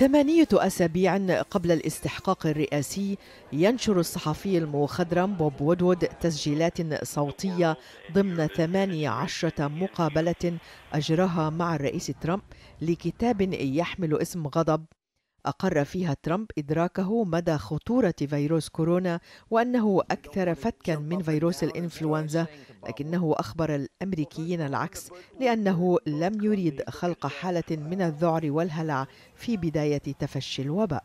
ثمانية أسابيع قبل الاستحقاق الرئاسي ينشر الصحفي المخضرم بوب وودوود تسجيلات صوتية ضمن ثماني عشرة مقابلة أجراها مع الرئيس ترامب لكتاب يحمل اسم غضب أقر فيها ترامب إدراكه مدى خطورة فيروس كورونا وأنه أكثر فتكا من فيروس الإنفلونزا لكنه أخبر الأمريكيين العكس لأنه لم يريد خلق حالة من الذعر والهلع في بداية تفشي الوباء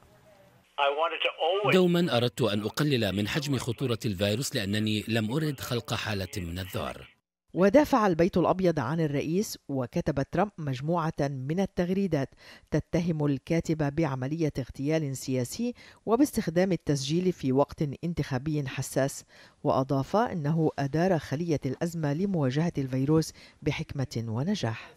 دوما أردت أن أقلل من حجم خطورة الفيروس لأنني لم أرد خلق حالة من الذعر ودافع البيت الابيض عن الرئيس وكتب ترامب مجموعه من التغريدات تتهم الكاتبه بعمليه اغتيال سياسي وباستخدام التسجيل في وقت انتخابي حساس واضاف انه ادار خليه الازمه لمواجهه الفيروس بحكمه ونجاح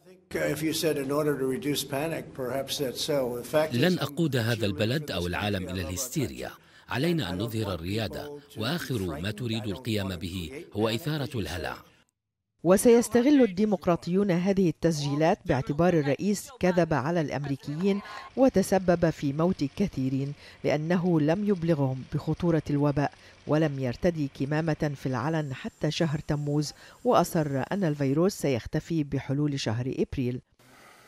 لن اقود هذا البلد او العالم الى الهستيريا علينا ان نظهر الرياده واخر ما تريد القيام به هو اثاره الهلع وسيستغل الديمقراطيون هذه التسجيلات باعتبار الرئيس كذب على الامريكيين وتسبب في موت كثيرين لانه لم يبلغهم بخطوره الوباء ولم يرتدي كمامه في العلن حتى شهر تموز واصر ان الفيروس سيختفي بحلول شهر ابريل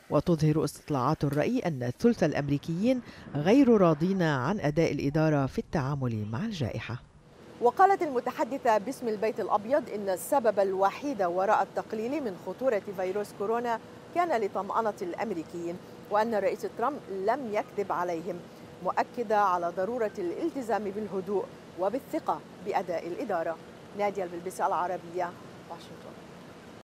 وتظهر استطلاعات الراي ان ثلث الامريكيين غير راضين عن اداء الاداره في التعامل مع الجائحه وقالت المتحدثة باسم البيت الأبيض إن السبب الوحيد وراء التقليل من خطورة فيروس كورونا كان لطمأنة الأمريكيين وأن الرئيس ترامب لم يكذب عليهم مؤكدة على ضرورة الالتزام بالهدوء وبالثقة بأداء الإدارة نادية البلبسة العربية واشنطن